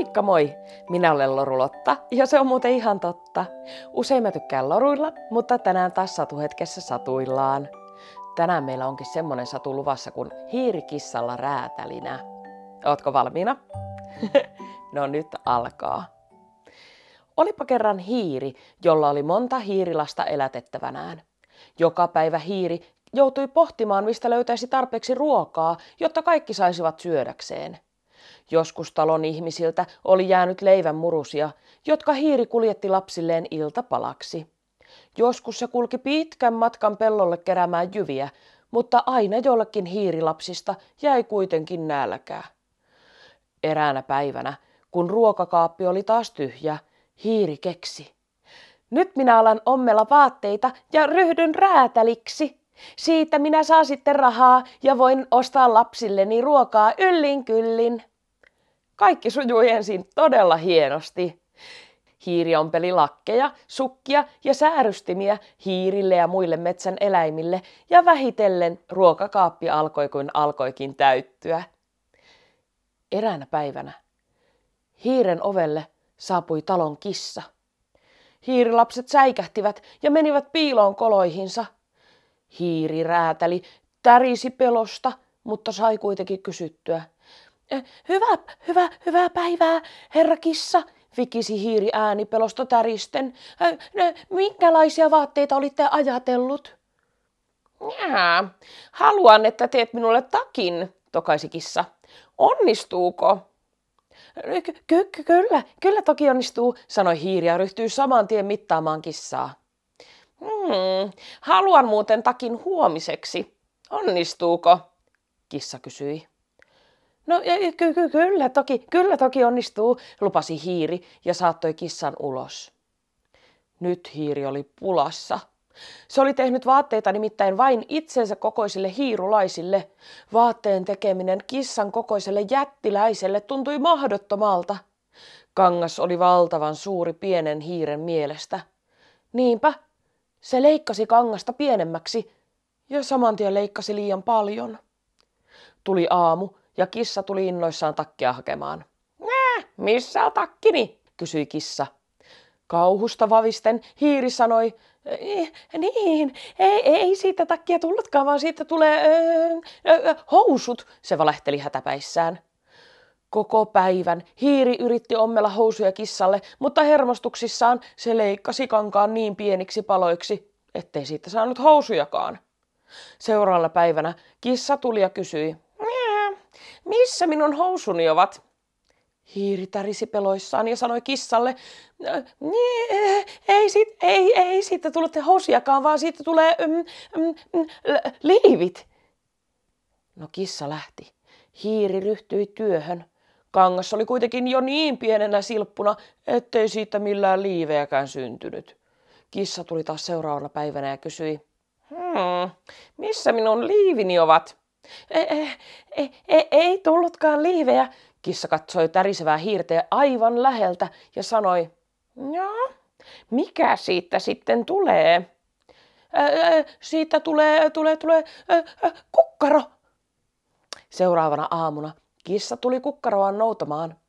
Moikka moi! Minä olen Lorulotta ja se on muuten ihan totta. Usein mä tykkään loruilla, mutta tänään taas satuhetkessä satuillaan. Tänään meillä onkin semmonen satu luvassa kuin hiirikissalla räätälinä. Ootko valmiina? no nyt alkaa. Olipa kerran hiiri, jolla oli monta hiirilasta elätettävänään. Joka päivä hiiri joutui pohtimaan, mistä löytäisi tarpeeksi ruokaa, jotta kaikki saisivat syödäkseen – joskus talon ihmisiltä oli jäänyt leivän murusia, jotka hiiri kuljetti lapsilleen iltapalaksi. Joskus se kulki pitkän matkan pellolle keräämään jyviä, mutta aina jollekin hiirilapsista jäi kuitenkin nälkää. Eräänä päivänä, kun ruokakaappi oli taas tyhjä, hiiri keksi. Nyt minä alan ommella vaatteita ja ryhdyn räätäliksi. Siitä minä saan sitten rahaa ja voin ostaa lapsilleni ruokaa yllin kyllin. Kaikki sujui ensin todella hienosti. Hiiri ompeli lakkeja, sukkia ja säärystimiä hiirille ja muille metsän eläimille ja vähitellen ruokakaappi alkoi kuin alkoikin täyttyä. Eräänä päivänä hiiren ovelle saapui talon kissa. Hiirilapset säikähtivät ja menivät piiloon koloihinsa. Hiiri räätäli, tärisi pelosta, mutta sai kuitenkin kysyttyä – Eh, hyvää, hyvää, hyvää päivää, herra kissa, vikisi hiiri ääni pelosta täristen. Eh, minkälaisia vaatteita olitte ajatellut? Jää, haluan, että teet minulle takin, tokaisi kissa. Onnistuuko? Ky- ky- kyllä, kyllä toki onnistuu, sanoi hiiri ja ryhtyi saman tien mittaamaan kissaa. Hmm, haluan muuten takin huomiseksi. Onnistuuko? Kissa kysyi. No ky- ky- kyllä, toki, kyllä toki onnistuu, lupasi hiiri ja saattoi kissan ulos. Nyt hiiri oli pulassa. Se oli tehnyt vaatteita nimittäin vain itsensä kokoisille hiirulaisille. Vaatteen tekeminen kissan kokoiselle jättiläiselle tuntui mahdottomalta. Kangas oli valtavan suuri pienen hiiren mielestä. Niinpä, se leikkasi kangasta pienemmäksi ja samantien leikkasi liian paljon. Tuli aamu ja kissa tuli innoissaan takkia hakemaan. Nää, missä on takkini? kysyi kissa. Kauhusta vavisten hiiri sanoi, eh, niin, ei, ei siitä takkia tullutkaan, vaan siitä tulee ö, ö, housut, se valehteli hätäpäissään. Koko päivän hiiri yritti ommella housuja kissalle, mutta hermostuksissaan se leikkasi kankaan niin pieniksi paloiksi, ettei siitä saanut housujakaan. Seuraavana päivänä kissa tuli ja kysyi, missä minun housuni ovat? Hiiri tärisi peloissaan ja sanoi kissalle, niin, e, ei, sit, ei, ei siitä tulette housiakaan, vaan siitä tulee mm, mm, mm liivit. No kissa lähti. Hiiri ryhtyi työhön. Kangas oli kuitenkin jo niin pienenä silppuna, ettei siitä millään liivejäkään syntynyt. Kissa tuli taas seuraavana päivänä ja kysyi, hmm, missä minun liivini ovat? Ei, ei, ei, ei, tullutkaan liivejä. Kissa katsoi tärisevää hiirteä aivan läheltä ja sanoi, no, mikä siitä sitten tulee? Ä, siitä tulee, tulee, tulee ä, ä, kukkaro. Seuraavana aamuna kissa tuli kukkaroaan noutamaan.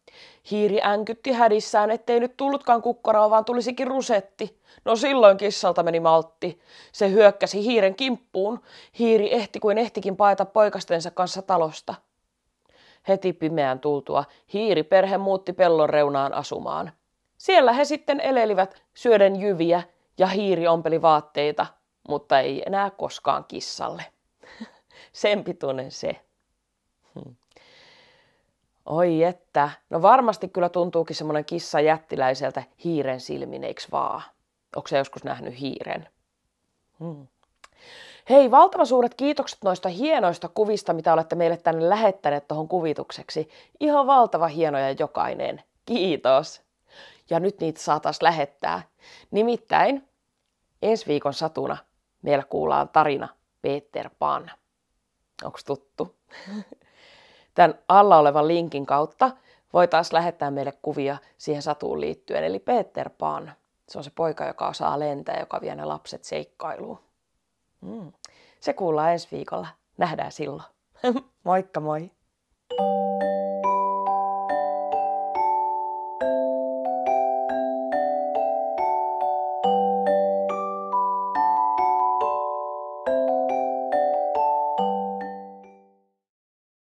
Hiiri änkytti hädissään, ettei nyt tullutkaan kukkaraa, vaan tulisikin rusetti. No silloin kissalta meni maltti. Se hyökkäsi hiiren kimppuun. Hiiri ehti kuin ehtikin paeta poikastensa kanssa talosta. Heti pimeään tultua perhe muutti pellon reunaan asumaan. Siellä he sitten elelivät syöden jyviä ja hiiri ompeli vaatteita, mutta ei enää koskaan kissalle. Sen pituinen se. Hmm. Oi että, no varmasti kyllä tuntuukin semmoinen kissa jättiläiseltä hiiren silmin, eiks vaan? Onko se joskus nähnyt hiiren? Hmm. Hei, valtava suuret kiitokset noista hienoista kuvista, mitä olette meille tänne lähettäneet tuohon kuvitukseksi. Ihan valtava hienoja jokainen. Kiitos. Ja nyt niitä saatas lähettää. Nimittäin ensi viikon satuna meillä kuullaan tarina Peter Pan. Onko tuttu? tämän alla olevan linkin kautta taas lähettää meille kuvia siihen satuun liittyen. Eli Peter Pan, se on se poika, joka osaa lentää, joka vie ne lapset seikkailuun. Mm. Se kuullaan ensi viikolla. Nähdään silloin. Moikka moi!